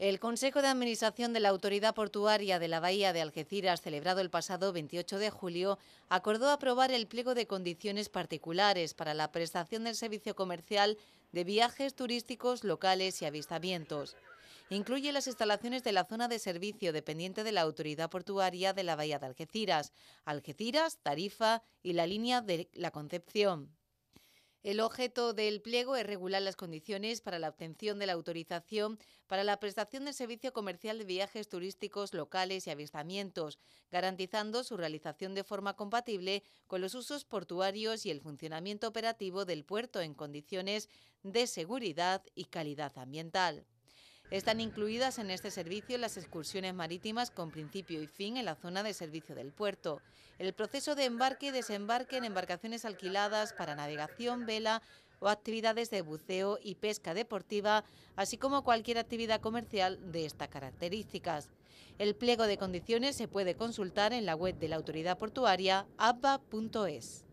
El Consejo de Administración de la Autoridad Portuaria de la Bahía de Algeciras, celebrado el pasado 28 de julio, acordó aprobar el pliego de condiciones particulares para la prestación del servicio comercial de viajes turísticos locales y avistamientos. Incluye las instalaciones de la zona de servicio dependiente de la Autoridad Portuaria de la Bahía de Algeciras, Algeciras, Tarifa y la línea de La Concepción. El objeto del pliego es regular las condiciones para la obtención de la autorización para la prestación del servicio comercial de viajes turísticos locales y avistamientos, garantizando su realización de forma compatible con los usos portuarios y el funcionamiento operativo del puerto en condiciones de seguridad y calidad ambiental. Están incluidas en este servicio las excursiones marítimas con principio y fin en la zona de servicio del puerto, el proceso de embarque y desembarque en embarcaciones alquiladas para navegación, vela o actividades de buceo y pesca deportiva, así como cualquier actividad comercial de estas características. El pliego de condiciones se puede consultar en la web de la autoridad portuaria abba.es.